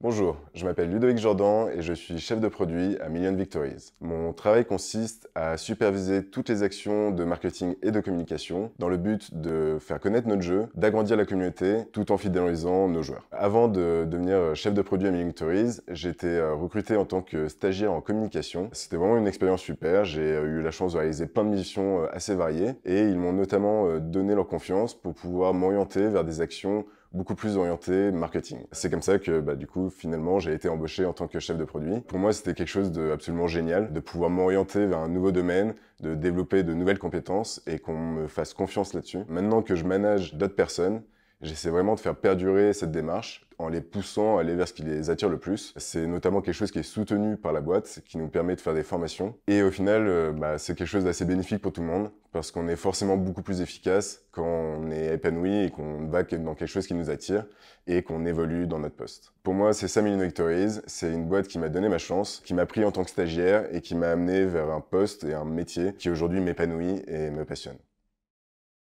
Bonjour, je m'appelle Ludovic Jordan et je suis chef de produit à Million Victories. Mon travail consiste à superviser toutes les actions de marketing et de communication dans le but de faire connaître notre jeu, d'agrandir la communauté tout en fidélisant nos joueurs. Avant de devenir chef de produit à Million Victories, j'étais euh, recruté en tant que stagiaire en communication. C'était vraiment une expérience super, j'ai euh, eu la chance de réaliser plein de missions euh, assez variées et ils m'ont notamment donné leur confiance pour pouvoir m'orienter vers des actions beaucoup plus orienté marketing. C'est comme ça que bah, du coup finalement j'ai été embauché en tant que chef de produit. Pour moi c'était quelque chose d'absolument génial de pouvoir m'orienter vers un nouveau domaine, de développer de nouvelles compétences et qu'on me fasse confiance là-dessus. Maintenant que je manage d'autres personnes, J'essaie vraiment de faire perdurer cette démarche en les poussant à aller vers ce qui les attire le plus. C'est notamment quelque chose qui est soutenu par la boîte, qui nous permet de faire des formations. Et au final, euh, bah, c'est quelque chose d'assez bénéfique pour tout le monde, parce qu'on est forcément beaucoup plus efficace quand on est épanoui et qu'on va dans quelque chose qui nous attire et qu'on évolue dans notre poste. Pour moi, c'est Million Victories. c'est une boîte qui m'a donné ma chance, qui m'a pris en tant que stagiaire et qui m'a amené vers un poste et un métier qui aujourd'hui m'épanouit et me passionne.